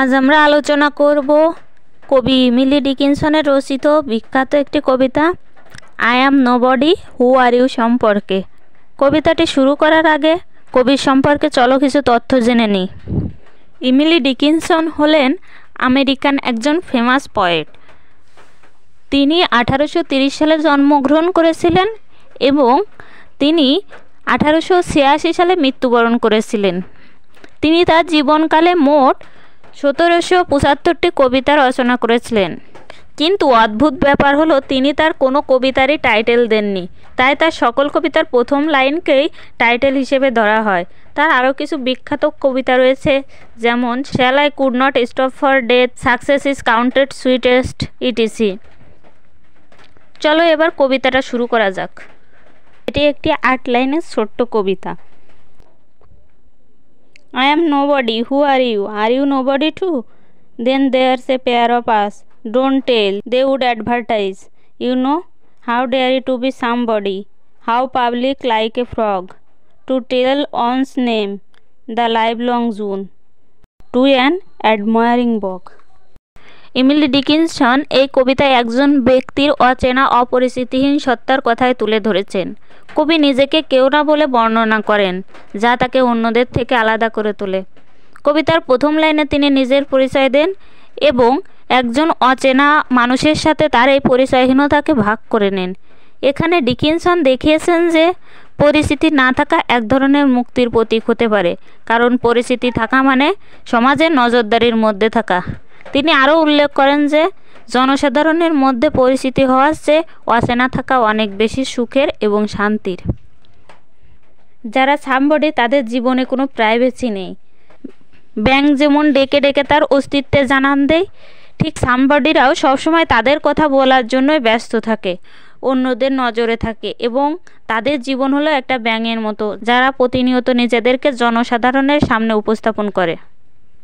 আজ আমরা আলোচনা করব কবি মিলি ডিকিনসনের রচিত বিখ্যাত একটি কবিতা I am body who are you সম্পর্কে কবিতাটি শুরু করার আগে কবির সম্পর্কে চলো কিছু তথ্য জেনে নিই ইমিলি ডিকিনসন হলেন আমেরিকান একজন ফেমাস পয়েট তিনি আঠারোশো সালে জন্মগ্রহণ করেছিলেন এবং তিনি আঠারোশো সালে মৃত্যুবরণ করেছিলেন তিনি তার জীবনকালে মোট সতেরোশো পঁচাত্তরটি কবিতা রচনা করেছিলেন কিন্তু অদ্ভুত ব্যাপার হলো তিনি তার কোনো কবিতারই টাইটেল দেননি তাই তার সকল কবিতার প্রথম লাইনকেই টাইটেল হিসেবে ধরা হয় তার আরও কিছু বিখ্যাত কবিতা রয়েছে যেমন shall I could not stop for death success is counted sweetest etc চলো এবার কবিতাটা শুরু করা যাক এটি একটি আট লাইনের ছোট্ট কবিতা I am nobody. Who are you? Are you nobody too? Then there's a pair of us. Don't tell. They would advertise. You know, how dare you to be somebody? How public like a frog. To tell one's name the livelong zone. To an admiring walk. Emily Dickinson এই কবিতায় একজন ব্যক্তির অচেনা অপরিচিতিহীন সত্তার কথায় তুলে ধরেছেন কবি নিজেকে কেউ না বলে বর্ণনা করেন যা তাকে অন্যদের থেকে আলাদা করে তোলে কবিতার প্রথম লাইনে তিনি নিজের পরিচয় দেন এবং একজন অচেনা মানুষের সাথে তার এই পরিচয়হীনতাকে ভাগ করে নেন এখানে ডিকিনসন দেখিয়েছেন যে পরিস্থিতি না থাকা এক ধরনের মুক্তির প্রতীক হতে পারে কারণ পরিস্থিতি থাকা মানে সমাজের নজরদারির মধ্যে থাকা তিনি আরও উল্লেখ করেন যে জনসাধারণের মধ্যে পরিচিতি হওয়ার চেয়ে অচেনা থাকা অনেক বেশি সুখের এবং শান্তির যারা সামবডি তাদের জীবনে কোনো প্রাইভেসি নেই ব্যাংক যেমন ডেকে ডেকে তার অস্তিত্বে জানান দেয় ঠিক সামবডিরাও সবসময় তাদের কথা বলার জন্যই ব্যস্ত থাকে অন্যদের নজরে থাকে এবং তাদের জীবন হলো একটা ব্যাঙের মতো যারা প্রতিনিয়ত নিজেদেরকে জনসাধারণের সামনে উপস্থাপন করে